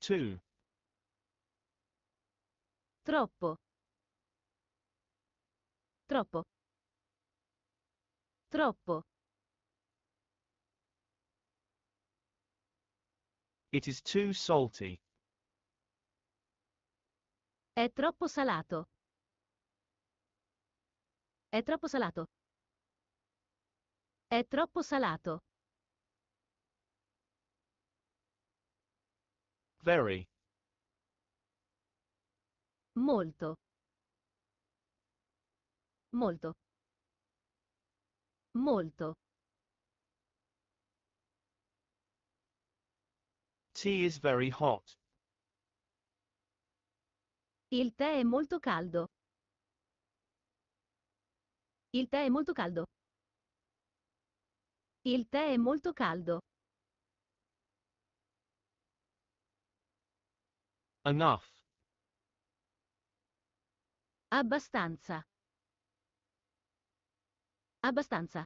Too. Troppo. Troppo. Troppo. It is too salty. È troppo salato. È troppo salato. È troppo salato. Very. Molto. Molto. Molto. Tea is very hot. Il tè è molto caldo. Il tè è molto caldo. Il tè è molto caldo. Enough. Abbastanza. Abbastanza.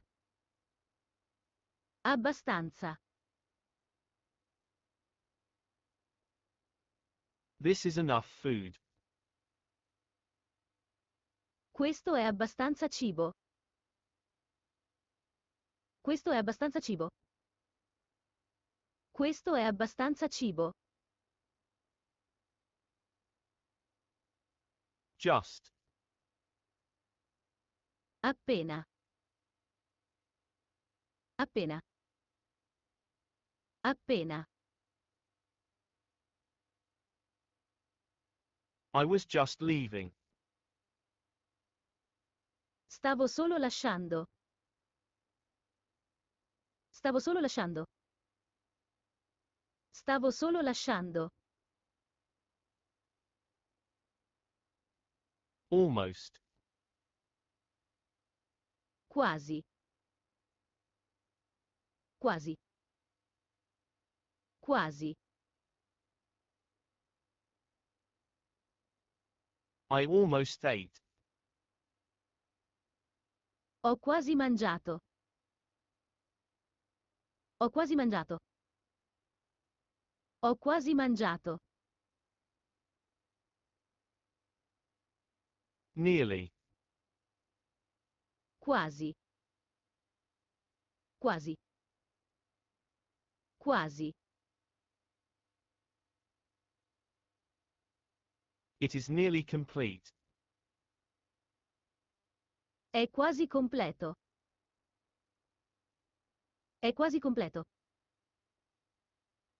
Abbastanza. This is enough food. Questo è abbastanza cibo. Questo è abbastanza cibo. Questo è abbastanza cibo. Just. Appena. Appena. Appena. I was just leaving. Stavo solo lasciando. Stavo solo lasciando. Stavo solo lasciando. Almost. Quasi. Quasi. Quasi. I almost ate. Ho quasi mangiato. Ho quasi mangiato. Ho quasi mangiato. Nearly. Quasi. Quasi. Quasi. It is nearly complete. È quasi completo. È quasi completo.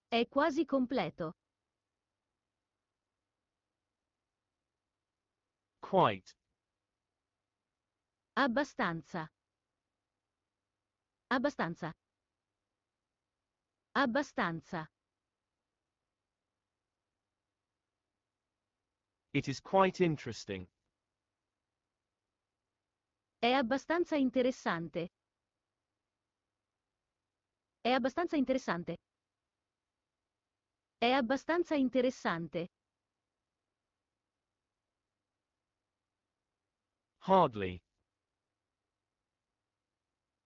È quasi completo. Quite. Abbastanza. Abbastanza. Abbastanza. It is quite interesting. È abbastanza interessante. È abbastanza interessante. È abbastanza interessante. Hardly.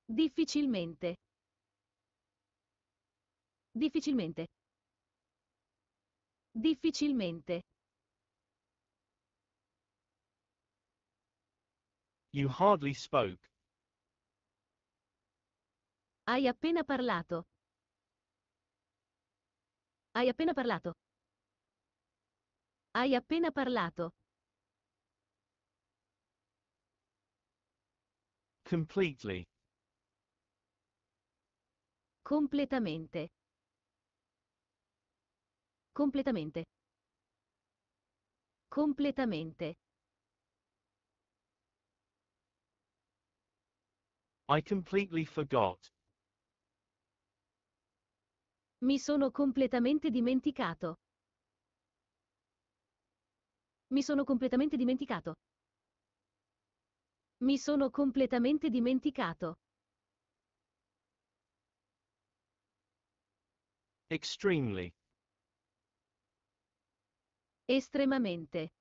Difficilmente. Difficilmente. Difficilmente. You hardly spoke. Hai appena parlato. Hai appena parlato. Hai appena parlato. Completely. Completamente. Completamente. Completamente. I completely forgot. Mi sono completamente dimenticato. Mi sono completamente dimenticato. Mi sono completamente dimenticato. Extremely. Estremamente.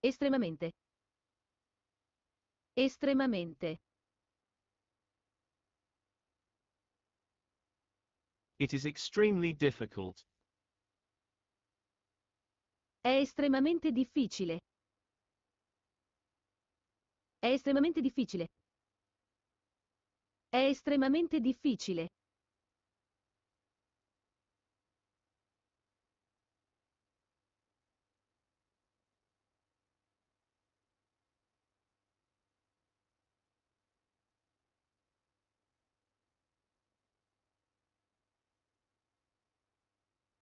Estremamente. Estremamente. It is extremely difficult. È estremamente difficile. È estremamente difficile. È estremamente difficile.